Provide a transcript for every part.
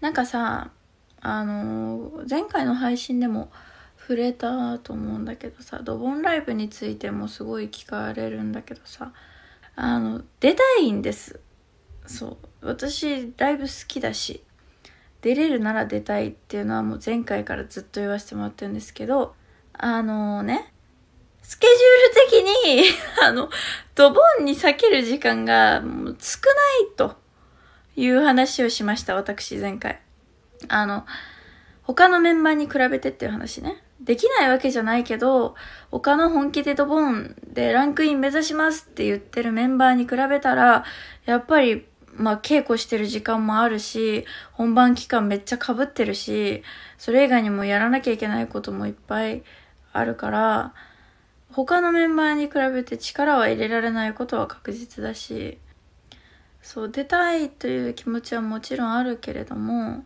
なんかさあのー、前回の配信でも触れたと思うんだけどさドボンライブについてもすごい聞かれるんだけどさあの出たいんですそう私ライブ好きだし出れるなら出たいっていうのはもう前回からずっと言わせてもらってるんですけどあのー、ねスケジュール的に あのドボンに避ける時間が少ないと。いう話をしました、私前回。あの、他のメンバーに比べてっていう話ね。できないわけじゃないけど、他の本気でドボンでランクイン目指しますって言ってるメンバーに比べたら、やっぱり、まあ稽古してる時間もあるし、本番期間めっちゃ被ってるし、それ以外にもやらなきゃいけないこともいっぱいあるから、他のメンバーに比べて力は入れられないことは確実だし、そう出たいという気持ちはもちろんあるけれども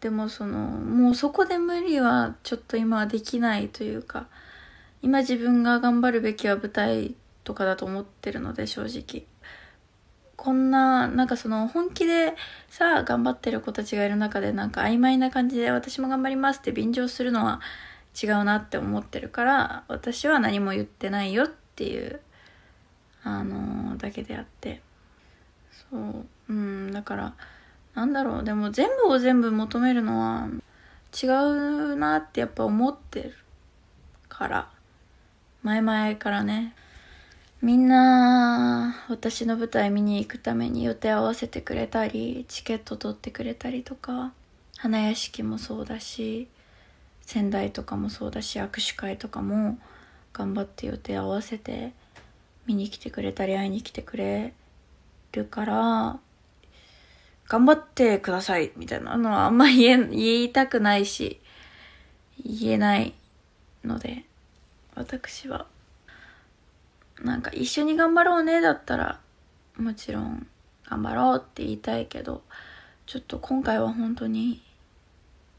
でもそのもうそこで無理はちょっと今はできないというか今自分が頑張るべきは舞台とかだと思ってるので正直こんななんかその本気でさ頑張ってる子たちがいる中でなんか曖昧な感じで私も頑張りますって便乗するのは違うなって思ってるから私は何も言ってないよっていうあのー、だけであって。そううんだからなんだろうでも全部を全部求めるのは違うなってやっぱ思ってるから前々からねみんな私の舞台見に行くために予定合わせてくれたりチケット取ってくれたりとか花屋敷もそうだし仙台とかもそうだし握手会とかも頑張って予定合わせて見に来てくれたり会いに来てくれるから、頑張ってくださいみたいなのはあんま言え、言いたくないし、言えないので、私は。なんか一緒に頑張ろうねだったら、もちろん頑張ろうって言いたいけど、ちょっと今回は本当に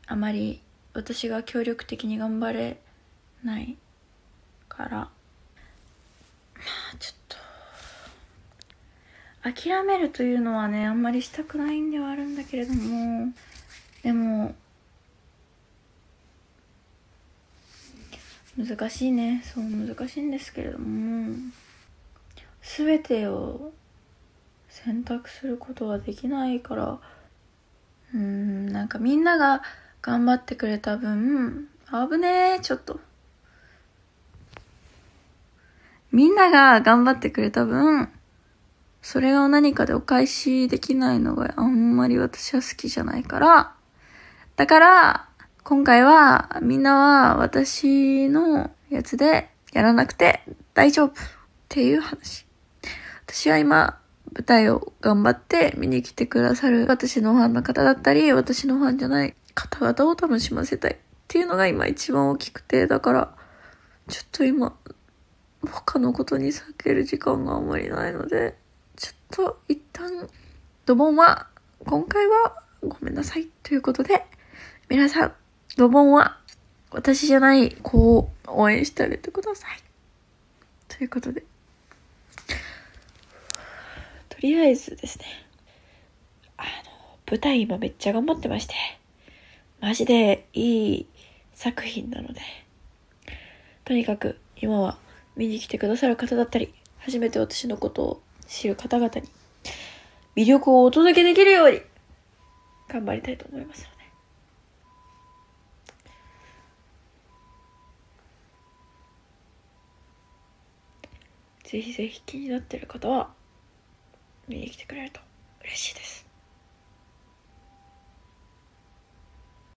あまり私が協力的に頑張れないから、まあちょっと諦めるというのはねあんまりしたくないんではあるんだけれどもでも難しいねそう難しいんですけれども全てを選択することはできないからうんなんかみんなが頑張ってくれた分危ねえちょっとみんなが頑張ってくれた分それを何かでお返しできないのがあんまり私は好きじゃないから、だから、今回はみんなは私のやつでやらなくて大丈夫っていう話。私は今、舞台を頑張って見に来てくださる私のファンの方だったり、私のファンじゃない方々を楽しませたいっていうのが今一番大きくて、だから、ちょっと今、他のことに避ける時間があんまりないので、ちょっと一旦、ドボンは、今回はごめんなさいということで、皆さん、ドボンは私じゃない子を応援してあげてください。ということで、とりあえずですね、あの、舞台今めっちゃ頑張ってまして、マジでいい作品なので、とにかく今は見に来てくださる方だったり、初めて私のことを知る方々に魅力をお届けできるように頑張りたいと思いますので。ぜひぜひ気になってる方は見に来てくれると嬉しいです。